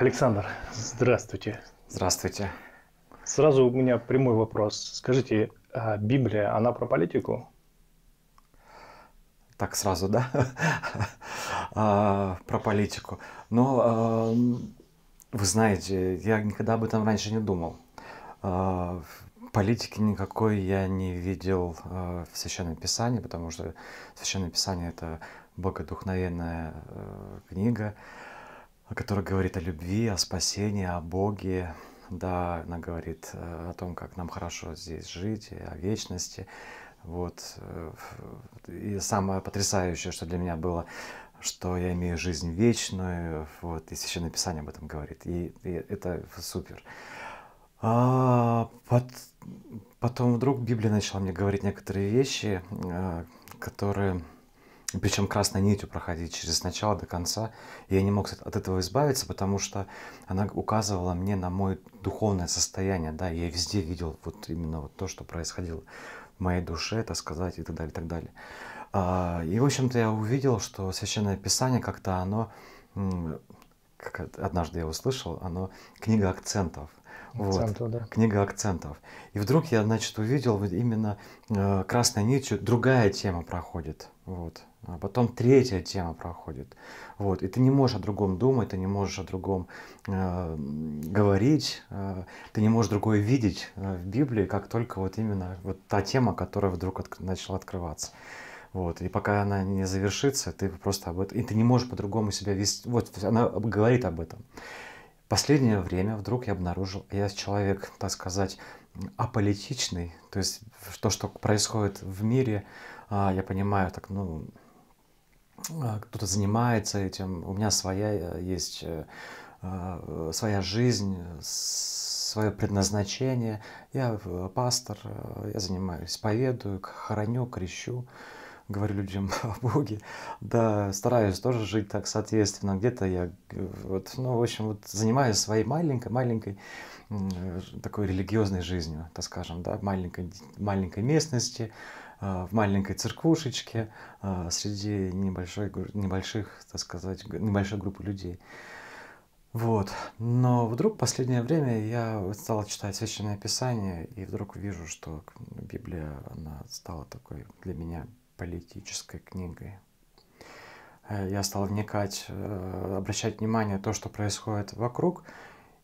Александр, здравствуйте. Здравствуйте. Сразу у меня прямой вопрос. Скажите, а Библия, она про политику? Так сразу, да? А, про политику. Но а, вы знаете, я никогда об этом раньше не думал. политики никакой я не видел в Священном Писании, потому что Священное Писание это богодухновенная книга который говорит о любви, о спасении, о Боге. Да, она говорит э, о том, как нам хорошо здесь жить, о вечности. Вот. Э, и самое потрясающее, что для меня было, что я имею жизнь вечную, вот, и Священное Писание об этом говорит, и, и это супер. А под, потом вдруг Библия начала мне говорить некоторые вещи, э, которые причем красной нитью проходить через начало до конца. И я не мог от этого избавиться, потому что она указывала мне на мое духовное состояние, да, я везде видел вот именно вот то, что происходило в моей душе, это сказать, и так далее, и так далее. А, и, в общем-то, я увидел, что Священное Писание как-то оно, как однажды я услышал, оно книга акцентов. Акценту, да. Книга акцентов. И вдруг я, значит, увидел вот именно э, красной нитью другая тема проходит. Вот а потом третья тема проходит. Вот, и ты не можешь о другом думать, ты не можешь о другом э, говорить, э, ты не можешь другое видеть э, в Библии, как только вот именно вот та тема, которая вдруг от, начала открываться. Вот, и пока она не завершится, ты просто об этом, и ты не можешь по-другому себя вести. Вот, она говорит об этом. Последнее время вдруг я обнаружил, я человек, так сказать, аполитичный, то есть то, что происходит в мире, а, я понимаю так, ну, а, кто-то занимается этим. У меня своя э, есть э, э, своя жизнь, свое предназначение. Я пастор, я занимаюсь, поведаю, хороню, крещу, говорю людям о Боге. Да, стараюсь тоже жить так соответственно. Где-то я, вот, ну, в общем, вот занимаюсь своей маленькой-маленькой такой религиозной жизнью, так скажем, да, маленькой, маленькой местности, а, в маленькой церквушечке а, среди небольшой, небольших, так сказать, небольшой группы людей. Вот. Но вдруг в последнее время я стал читать Священное Писание, и вдруг вижу, что Библия, она стала такой для меня политической книгой. Э, я стал вникать, э, обращать внимание на то, что происходит вокруг,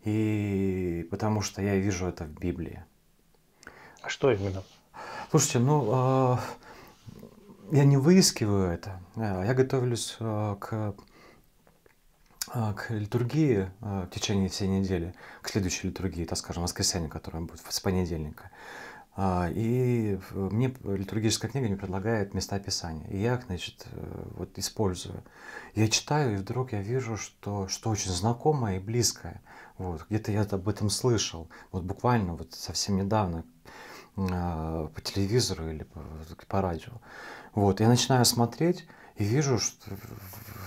и потому что я вижу это в Библии. А что именно? Слушайте, ну, а, я не выискиваю это. Э, я готовлюсь э, к э, к литургии в течение всей недели, к следующей литургии, так скажем, воскресенье, которое будет с понедельника. А, и мне литургическая книга не предлагает места Писания. И я их, значит, вот использую. Я читаю, и вдруг я вижу, что, что очень знакомое и близкое. Вот, где-то я об этом слышал. Вот буквально вот совсем недавно Э, по телевизору или по, по радио. Вот, я начинаю смотреть и вижу, что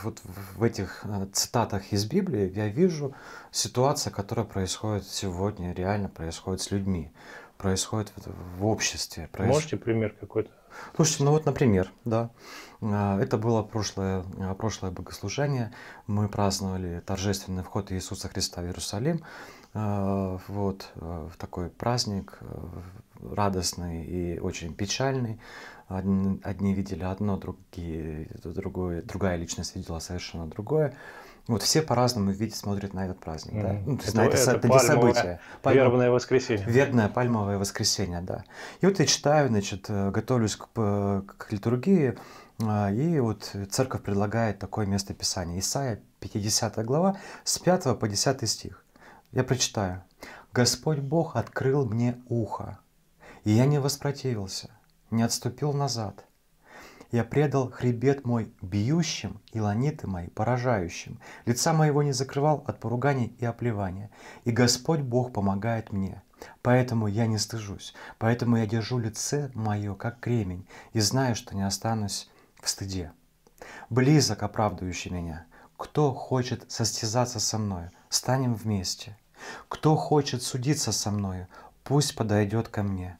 вот в этих э, цитатах из Библии я вижу ситуация, которая происходит сегодня, реально происходит с людьми, происходит в обществе. Проис... Можете пример какой-то? Слушайте, ну вот, например, да, э, это было прошлое, прошлое богослужение, мы праздновали торжественный вход Иисуса Христа в Иерусалим, вот, в такой праздник, радостный и очень печальный. Одни видели одно, другие, другое, другая личность видела совершенно другое. Вот все по-разному видят, смотрят на этот праздник, mm да. Ну, то есть это, на это, это, это пальмовое, событие. Пальмов... Вербное воскресенье. вербное пальмовое воскресенье, да. И вот я читаю, значит, э, готовлюсь к, э, к литургии, э, и вот церковь предлагает такое место Писания. Исайя, 50 глава, с 5 по 10 стих. Я прочитаю. «Господь Бог открыл мне ухо, и я не воспротивился, не отступил назад. Я предал хребет мой бьющим и ланиты мои поражающим. Лица моего не закрывал от поруганий и оплевания. И Господь Бог помогает мне. Поэтому я не стыжусь. Поэтому я держу лице мое, как кремень, и знаю, что не останусь в стыде. Близок оправдывающий меня. Кто хочет состязаться со мною, станем вместе. Кто хочет судиться со мною, пусть подойдет ко мне.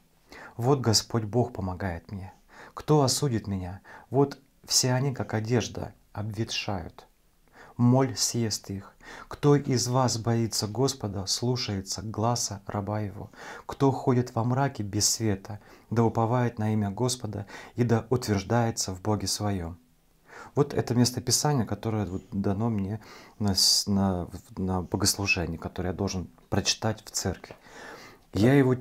Вот Господь Бог помогает мне. Кто осудит меня? Вот все они, как одежда, обветшают. Моль съест их. Кто из вас боится Господа, слушается гласа раба его? Кто ходит во мраке без света, да уповает на имя Господа и да утверждается в Боге своем? Вот это местописание, которое дано мне на, на, на богослужение, которое я должен прочитать в церкви. Я его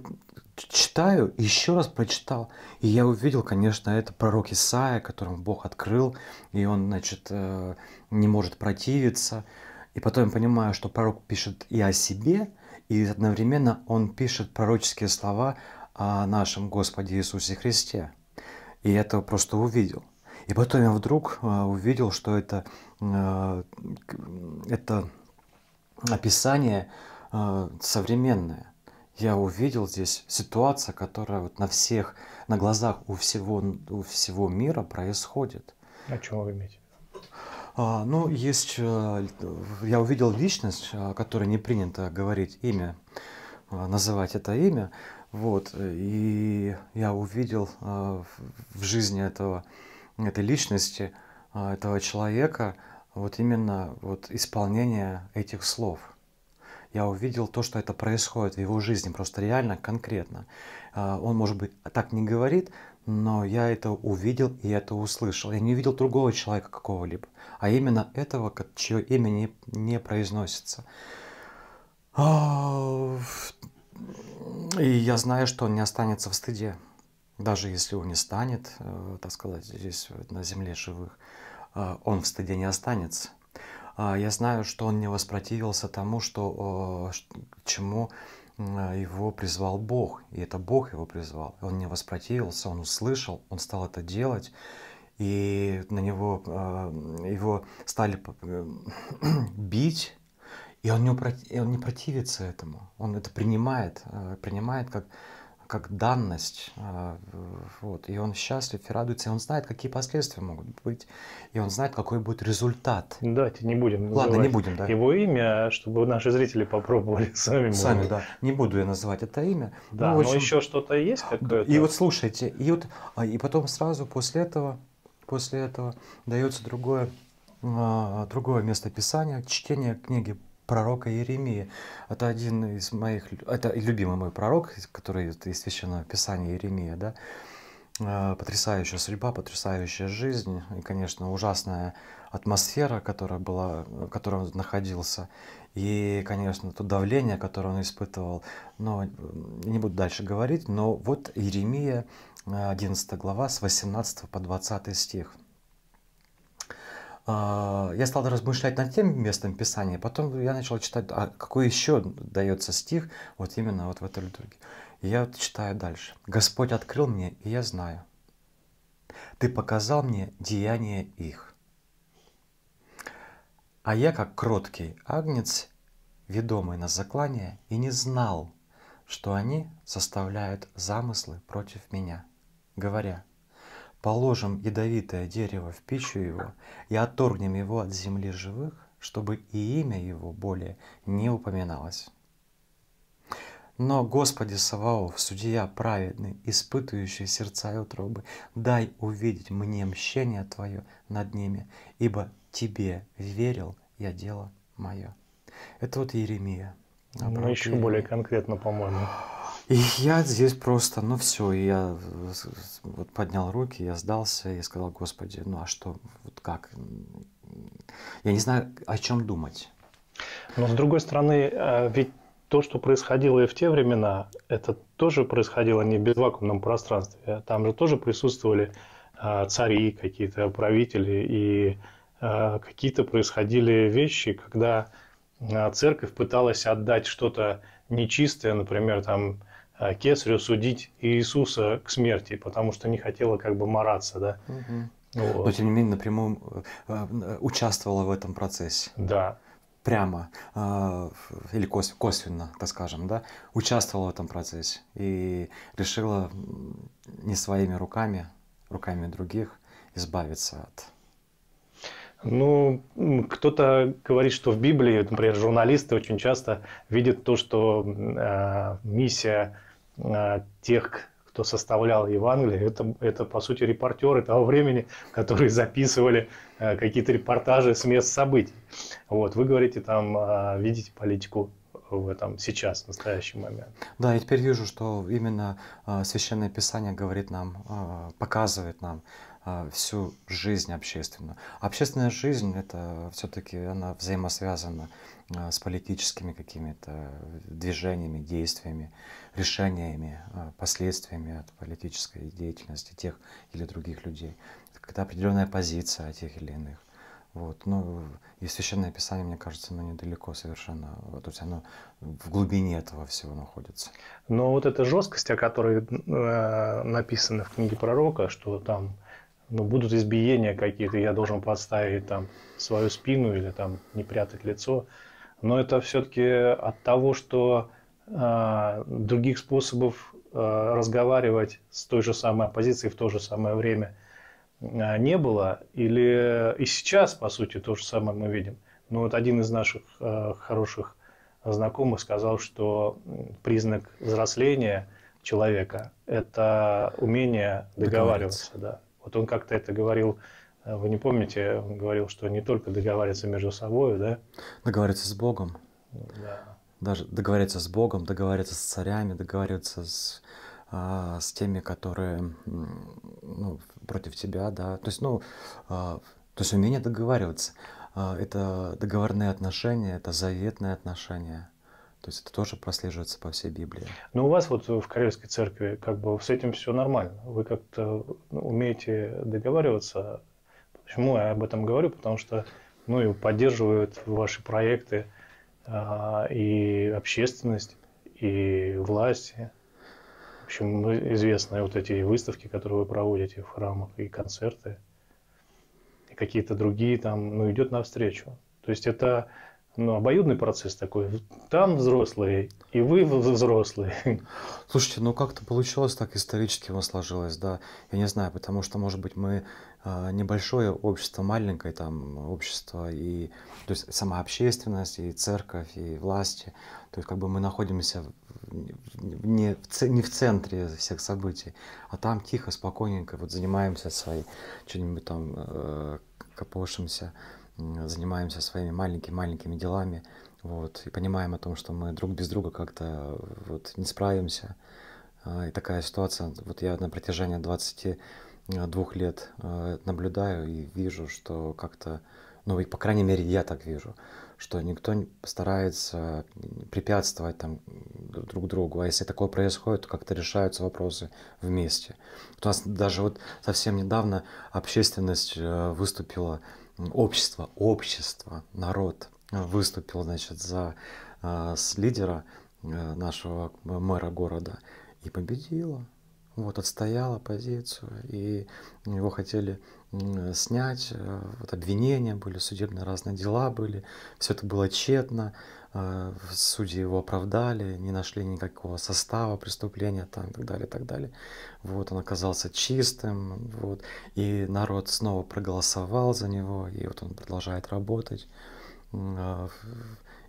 читаю, еще раз прочитал, и я увидел, конечно, это пророк Исаия, которому Бог открыл, и он, значит, э, не может противиться. И потом я понимаю, что пророк пишет и о себе, и одновременно он пишет пророческие слова о нашем Господе Иисусе Христе. И это просто увидел. И потом я вдруг э, увидел, что это, э, это описание современное – я увидел здесь ситуацию, которая вот на всех, на глазах у всего, у всего мира происходит. О чем вы имеете? А, ну, есть, э, я увидел личность, о э, которой не принято говорить имя, э, называть это имя, вот, и я увидел в жизни этого, этой личности, этого человека, вот именно вот исполнение этих слов – я увидел то, что это происходит в его жизни, просто реально, конкретно. А, он, может быть, так не говорит, но я это увидел и это услышал. Я не видел другого человека какого-либо, а именно этого, чье имя не, не произносится. А, и я знаю, что он не останется в стыде, даже если он не станет, э, так сказать, здесь на земле живых, а, он в стыде не останется. А, я знаю, что он не воспротивился тому, что, э, чему его призвал Бог. И это Бог его призвал. Он не воспротивился, он услышал, он стал это делать. И на него э, его стали э, бить, и он не, он не противится этому. Он это принимает, принимает как как данность. А, вот. И он счастлив и радуется, и он знает, какие последствия могут быть, и он знает, какой будет результат. Давайте не будем Ладно, не будем, да. его имя, чтобы наши зрители попробовали сами. Сами, будем. да. Не буду я называть это имя. Да, ну, но еще что-то есть какое-то? И вот слушайте, и, вот, а, и потом сразу после этого, после этого дается другое а, другое место писания, чтение книги пророка Иеремии. Это один из моих, это любимый мой пророк, который из Священного Писания Иеремия, да. А, потрясающая судьба, потрясающая жизнь и, конечно, ужасная атмосфера, которая была, в которой он находился, и, конечно, то давление, которое он испытывал. Но не буду дальше говорить, но вот Иеремия 11 а, глава, с 18 по 20 стих – а, я стал размышлять над тем местом Писания, потом я начал читать, а какой еще дается стих вот именно вот в этой литургии. И я вот читаю дальше. «Господь открыл мне, и я знаю. Ты показал мне деяния их. А я, как кроткий агнец, ведомый на заклание, и не знал, что они составляют замыслы против меня, говоря, положим ядовитое дерево в пищу его и отторгнем его от земли живых, чтобы и имя его более не упоминалось. Но, Господи Саваоф, Судья праведный, испытывающий сердца и утробы, дай увидеть мне мщение Твое над ними, ибо Тебе верил я дело мое. Это вот Еремия. А ну, еще Иеремия. более конкретно, по-моему. И я здесь просто, ну все, и я э, вот поднял руки, я сдался я сказал, Господи, ну а что, вот как? Я не знаю, о чем думать. Но с другой стороны, э, ведь то, что происходило и в те времена, это тоже происходило не в безвакуумном пространстве. А там же тоже присутствовали э, цари, какие-то правители, и какие-то происходили вещи, когда церковь пыталась отдать что-то нечистое, например, там кесарю судить Иисуса к смерти, потому что не хотела как бы мараться, да. Угу. Вот. Но тем не менее напрямую э, э, участвовала в этом процессе. Да. Прямо э, или косвенно, так скажем, да, участвовала в этом процессе и решила не своими руками, руками других избавиться от ну, кто-то говорит, что в Библии, например, журналисты очень часто видят то, что э, миссия Э, тех, кто составлял Евангелие, это, это по сути репортеры того времени, которые записывали э, какие-то репортажи с мест событий. Вот, вы говорите там, э, видите политику в этом сейчас, в настоящий момент. Да, я теперь вижу, что именно э, Священное Писание говорит нам, э, показывает нам э, всю жизнь общественную. Общественная жизнь, это все-таки она взаимосвязана э, с политическими какими-то движениями, действиями, решениями, э, последствиями от политической деятельности тех или других людей. Это определенная позиция о тех или иных. Вот. Но ну, и Священное Писание, мне кажется, оно недалеко совершенно. То есть оно в глубине этого всего находится. Но вот эта жесткость, о которой э, написано в книге пророка, что там ну, будут избиения какие-то, я должен подставить там свою спину или там не прятать лицо. Но это все-таки от того, что э, других способов э, разговаривать с той же самой оппозицией в то же самое время – а, не было, или и сейчас, по сути, то же самое мы видим. Но ну, вот один из наших э, хороших знакомых сказал, что признак взросления человека – это умение договариваться. Да. Вот он как-то это говорил, э, вы не помните, он говорил, что не только договариваться между собой, да? Договариваться с Богом. Да. Даже договариваться с Богом, договариваться с царями, договариваться с а, с теми, которые ну, против тебя, да, то есть, ну, а, то есть умение договариваться, а, это договорные отношения, это заветные отношения. То есть это тоже прослеживается по всей Библии. Но ну, у вас вот в Карельской церкви как бы с этим все нормально. Вы как-то ну, умеете договариваться. Почему я об этом говорю? Потому что ну, и поддерживают ваши проекты и общественность, и власти общем, ну, известны вот эти выставки, которые вы проводите в храмах, и концерты, и какие-то другие там, ну, идет навстречу. То есть это ну, обоюдный процесс такой. Там взрослые, и вы взрослые. Слушайте, ну как-то получилось так исторически у нас сложилось, да. Я не знаю, потому что, может быть, мы а, небольшое общество, маленькое там общество, и то есть сама общественность, и церковь, и власти. То есть как бы мы находимся не в, не в центре всех событий, а там тихо, спокойненько вот занимаемся своей, что-нибудь там э, копошимся занимаемся своими маленькими-маленькими делами, вот, и понимаем о том, что мы друг без друга как-то вот не справимся. А, и такая ситуация, вот я на протяжении 22 лет э, наблюдаю и вижу, что как-то, ну и по крайней мере я так вижу, что никто не старается препятствовать там друг другу. А если такое происходит, то как-то решаются вопросы вместе. У нас даже вот совсем недавно общественность э, выступила общество, общество, народ выступил, значит, за э, с лидера э, нашего мэра города и победила. Вот, отстояла позицию, и его хотели снять, э, вот обвинения были, судебные разные дела были, все это было тщетно, Э, судьи его оправдали, не нашли никакого состава преступления там, и так далее, и так далее. Вот, он оказался чистым, вот, и народ снова проголосовал за него, и вот он продолжает работать. А,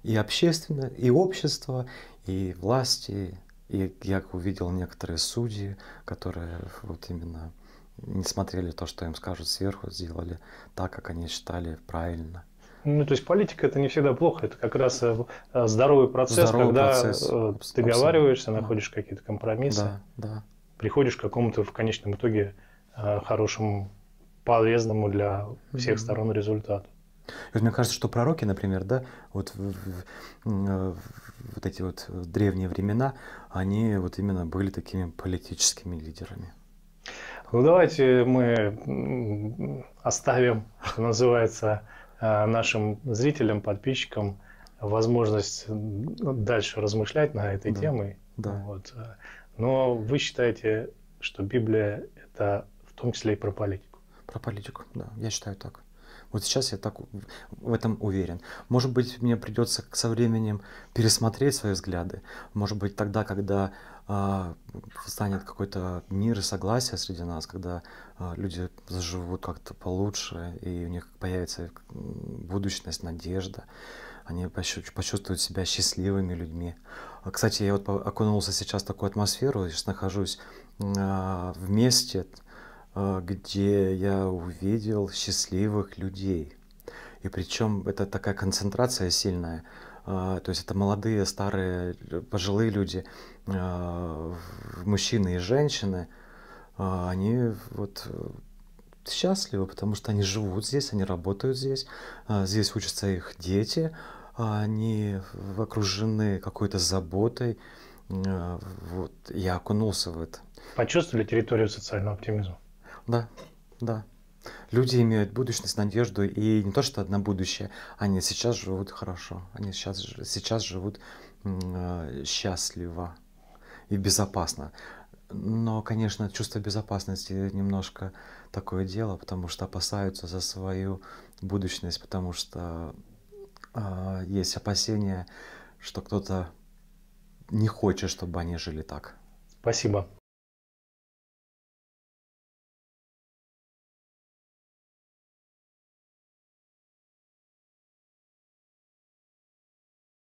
и общественно, и общество, и власти, и я увидел некоторые судьи, которые вот именно не смотрели то, что им скажут сверху, сделали так, как они считали правильно. Ну, то есть политика это не всегда плохо, это как раз э, э, здоровый процесс, здоровый когда процесс. Э, ты договариваешься, находишь какие-то компромиссы, да, да. приходишь к какому-то в конечном итоге хорошему, полезному для всех mm-hmm. сторон результату. Вот мне кажется, что пророки, например, да, вот, в вот эти вот древние времена, они вот именно были такими политическими лидерами. Ну давайте мы оставим, что называется, а, нашим зрителям, подписчикам возможность дальше размышлять на этой да. темой. Да. Вот. А, но вы считаете, что Библия это в том числе и про политику? Про политику, да, я считаю так. Вот сейчас я так в этом уверен. Может быть, мне придется со временем пересмотреть свои взгляды. Может быть, тогда, когда а, станет какой-то мир и согласие среди нас, когда а, люди заживут как-то получше, и у них появится будущность, надежда, они почувствуют себя счастливыми людьми. А, кстати, я вот окунулся сейчас в такую атмосферу, я сейчас нахожусь в месте, где я увидел счастливых людей. И причем это такая концентрация сильная – а, то есть это молодые, старые, пожилые люди, а, мужчины и женщины, а, они вот э, счастливы, потому что они живут здесь, они работают здесь, здесь учатся их дети, они окружены какой-то заботой. Вот, я окунулся в это. Почувствовали территорию социального оптимизма? Да, да. Люди имеют будущность, надежду, и не то, что одно будущее, они сейчас живут хорошо, они сейчас, сейчас живут э, счастливо и безопасно. Но, конечно, чувство безопасности немножко такое дело, потому что опасаются за свою будущность, потому что э, есть опасения, что кто-то не хочет, чтобы они жили так. Спасибо.